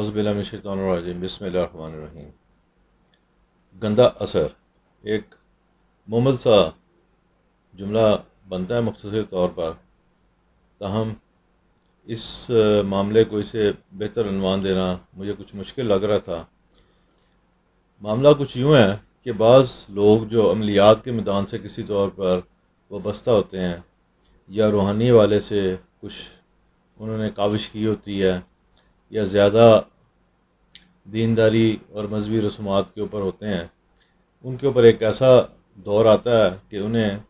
अज़बिल्लाशतवाजीम बसमीम गंदा असर एक मुमल सा जुमला बनता है मुख्तर तौर पर तहम इस मामले को इसे बेहतर अनुमान देना मुझे कुछ मुश्किल लग रहा था मामला कुछ यूँ है कि बाज़ लोग जो अमलियात के मैदान से किसी तौर पर वस्ता होते हैं या रूहानी वाले से कुछ उन्होंने काविश की होती है या ज़्यादा दीनदारी और मजहबी रसूमात के ऊपर होते हैं उनके ऊपर एक ऐसा दौर आता है कि उन्हें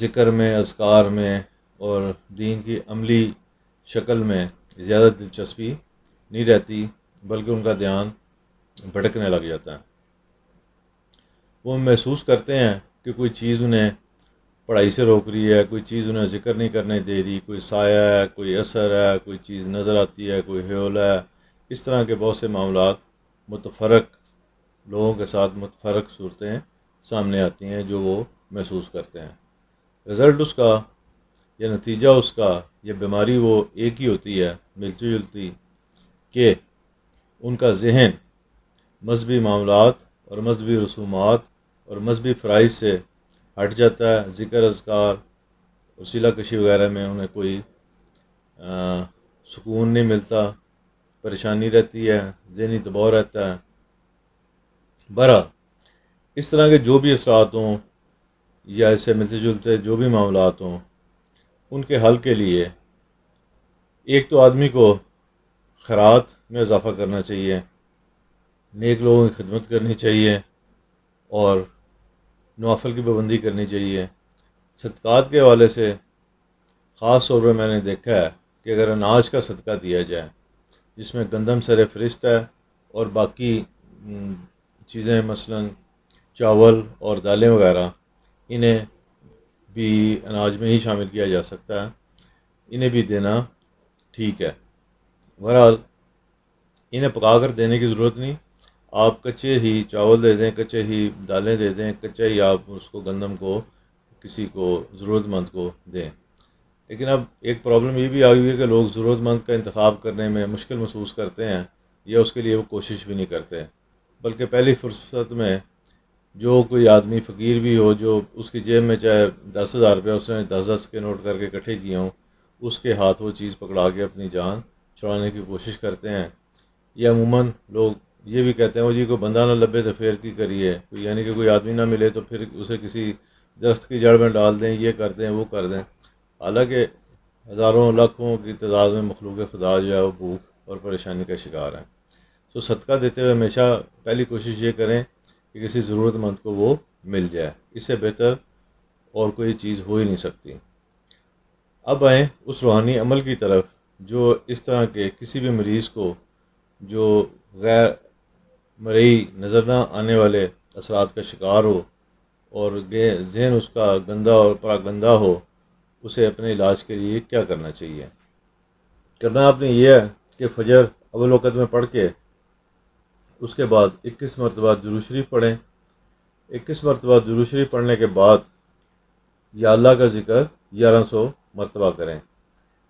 ज़िक्र में असकार में और दीन की अमली शक्ल में ज़्यादा दिलचस्पी नहीं रहती बल्कि उनका ध्यान भटकने लग जाता है वो महसूस करते हैं कि कोई चीज़ उन्हें पढ़ाई से रोक रही है कोई चीज़ उन्हें ज़िक्र नहीं करने दे रही कोई साया है कोई असर है कोई चीज़ नज़र आती है कोई हेल है इस तरह के बहुत से मामला मुतफरक लोगों के साथ मुतफरक सूरतें सामने आती हैं जो वो महसूस करते हैं रिज़ल्ट उसका या नतीजा उसका यह बीमारी वो एक ही होती है मिलती जुलती कि उनका जहन मजहबी मामलत और मजहबी रसूमात और मजहबी फ़राइज से हट जाता है ज़िक्र अजगार और सिला कशी वगैरह में उन्हें कोई सुकून नहीं मिलता परेशानी रहती है जहनी दबाव रहता है बरा इस तरह के जो भी असरात हों या इससे मिलते जुलते जो भी मामला हों उनके हल के लिए एक तो आदमी को खरात में इजाफ़ा करना चाहिए नेक लोगों की खिदमत करनी चाहिए और नवाफल की पाबंदी करनी चाहिए सदक़ात के हवाले से ख़ास तौर पर मैंने देखा है कि अगर अनाज का सदका दिया जाए जिसमें गंदम सर फहरिस्त है और बाकी चीज़ें मसलन चावल और दालें वगैरह इन्हें भी अनाज में ही शामिल किया जा सकता है इन्हें भी देना ठीक है बहरहाल इन्हें पका कर देने की ज़रूरत नहीं आप कच्चे ही चावल दे दें कच्चे ही दालें दे दें कच्चे ही आप उसको गंदम को किसी को ज़रूरतमंद को दें लेकिन अब एक प्रॉब्लम ये भी आ गई है कि लोग ज़रूरतमंद का इंतखब करने में मुश्किल महसूस करते हैं या उसके लिए वो कोशिश भी नहीं करते बल्कि पहली फुर्सत में जो कोई आदमी फ़कीर भी हो जो उसकी जेब में चाहे दस हज़ार रुपया उसने दस दस के नोट करके इकट्ठे किए हों उसके हाथ वो चीज़ पकड़ा के अपनी जान छुड़ाने की कोशिश करते हैं या अमूमन लोग ये भी कहते हैं वो जी कोई बंदा ना लब्बे तो फेर की करिए यानी कि कोई आदमी ना मिले तो फिर उसे किसी दरख्त की जड़ में डाल दें ये कर दें वो कर दें हालांकि हज़ारों लाखों की तादाद में मखलूक खुदा जो है वो भूख और परेशानी का शिकार हैं तो सदका देते हुए हमेशा पहली कोशिश ये करें कि किसी ज़रूरतमंद को वो मिल जाए इससे बेहतर और कोई चीज़ हो ही नहीं सकती अब आए उस रूहानी अमल की तरफ जो इस तरह के किसी भी मरीज़ को जो गैर मरई नज़र ना आने वाले असरात का शिकार हो और जहन उसका गंदा और परा गंदा हो उसे अपने इलाज के लिए क्या करना चाहिए करना आपने यह है कि फजर अवलोकत में पढ़ के उसके बाद इक्कीस मरतबा दुरुशरी पढ़ें इक्कीस मरतबा दुरुशरी पढ़ने के बाद या अल्लाह का जिक्र ग्यारह सौ मरतबा करें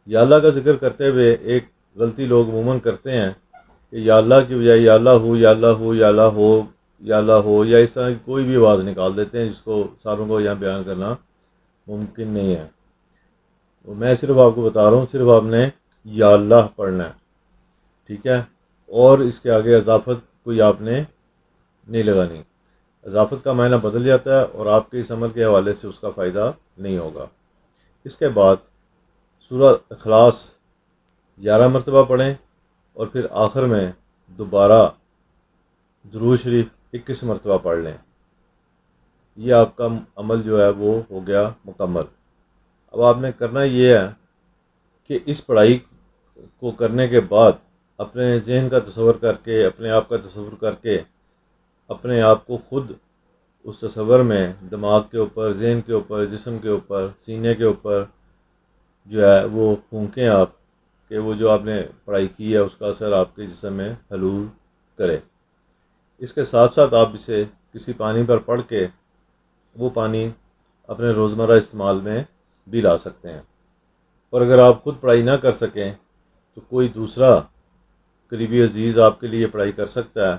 या अल्लाह का जिक्र करते हुए एक गलती लोग उमूमा करते हैं कि या अल्लाह की बजाय या अल्लाह हो या अल्लाह हो या अल्लाह हो या अल्लाह हो या इस तरह की कोई भी आवाज़ निकाल देते हैं जिसको सारों को यहाँ बयान करना मुमकिन नहीं है तो मैं सिर्फ आपको बता रहा हूँ सिर्फ आपने या अल्लाह पढ़ना है ठीक है और इसके आगे अजाफत कोई आपने नहीं लगानी अजाफत का मायना बदल जाता है और आपके इस अमल के हवाले से उसका फ़ायदा नहीं होगा इसके बाद सूरह अखलास ग्यारह मरतबा पढ़ें और फिर आखिर में दोबारा दरू शरीफ इक्कीस मरतबा पढ़ लें यह आपका अमल जो है वो हो गया मुकम्मल अब आपने करना ये है कि इस पढ़ाई को करने के बाद अपने जहन का तस्वर करके अपने आप का तस्वर करके अपने आप को खुद उस तस्वर में दिमाग के ऊपर जहन के ऊपर जिसम के ऊपर सीने के ऊपर जो है वो फूकें आप कि वो जो आपने पढ़ाई की है उसका असर आपके जिसम में हलूल करे इसके साथ साथ आप इसे किसी पानी पर पढ़ के वो पानी अपने रोज़मर्रा इस्तेमाल में भी ला सकते हैं और अगर आप ख़ुद पढ़ाई ना कर सकें तो कोई दूसरा करीबी अजीज़ आपके लिए पढ़ाई कर सकता है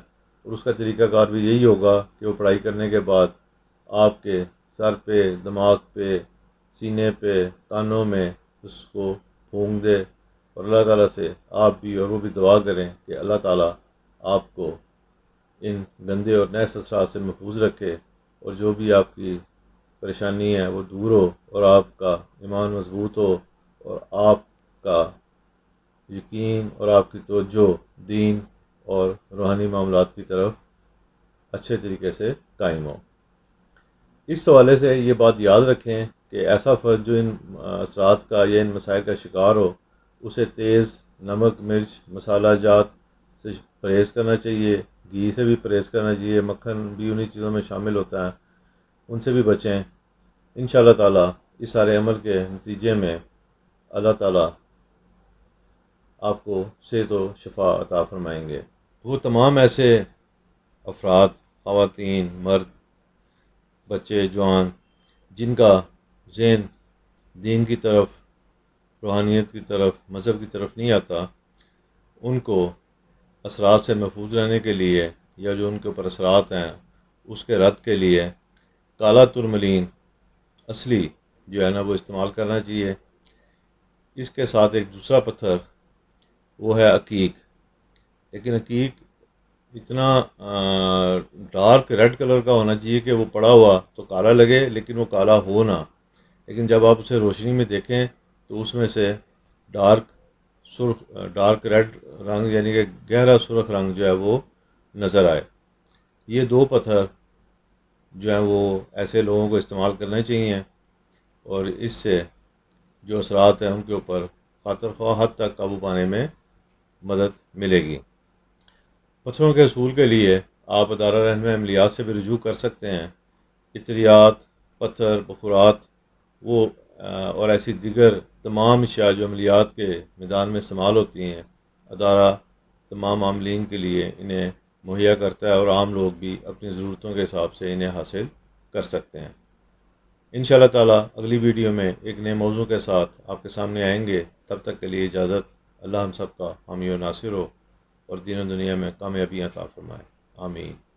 और उसका तरीक़ाकार भी यही होगा कि वो पढ़ाई करने के बाद आपके सर पे दिमाग पे सीने पे कानों में उसको फूंक दे और अल्लाह ताला से आप भी और वो भी दुआ करें कि अल्लाह ताला आपको इन गंदे और नए असरात से महफूज रखे और जो भी आपकी परेशानी है वो दूर हो और आपका ईमान मजबूत हो और आपका यकीन और आपकी तोज्जो दीन और रूहानी मामला की तरफ अच्छे तरीके से कायम हो इस हवाले से ये बात याद रखें कि ऐसा फ़र्ज जो इन असरात का या इन मसाइल का शिकार हो उसे तेज़ नमक मिर्च मसाला जात से परहेज़ करना चाहिए घी से भी परहेज़ करना चाहिए मक्खन भी उन्हीं चीज़ों में शामिल होता है उनसे भी बचें इन ताला इस सारे अमल के नतीजे में अल्लाह ताला आपको सेहत व शफा अता फरमाएंगे वो तमाम ऐसे अफराद ख़वातीन मर्द बच्चे जवान जिनका जेन दीन की तरफ रूहानियत की तरफ मज़हब की तरफ नहीं आता उनको असरात से महफूज रहने के लिए या जो उनके ऊपर असरात हैं उसके रद्द के लिए काला तुरमलिन असली जो है ना वो इस्तेमाल करना चाहिए इसके साथ एक दूसरा पत्थर वो है अकीक लेकिन अकीक इतना डार्क रेड कलर का होना चाहिए कि वो पड़ा हुआ तो काला लगे लेकिन वो काला हो ना लेकिन जब आप उसे रोशनी में देखें तो उसमें से डार्क सुरख डार्क रेड रंग यानी कि गहरा सुरख रंग जो है वो नज़र आए ये दो पत्थर जो हैं वो ऐसे लोगों को इस्तेमाल करने चाहिए और इससे जो असरात हैं उनके ऊपर खातर खा हद तक काबू पाने में मदद मिलेगी पत्थरों के असूल के लिए आप अदारा रहन अमलियात से भी रजू कर सकते हैं इतरियात पत्थर बखुरात वो और ऐसी दिगर तमाम अशिया जो अमलियात के मैदान में इस्तेमाल होती हैं अदारा तमाम आमलिन के लिए इन्हें मुहैया करता है और आम लोग भी अपनी ज़रूरतों के हिसाब से इन्हें हासिल कर सकते हैं इन ताला अगली वीडियो में एक नए मौजू के साथ आपके सामने आएंगे तब तक के लिए इजाज़त अल्लाह हम सब का हामी नासिर हो और दिनों दुनिया में कामयाबियाँ ताफरमाएँ आमीन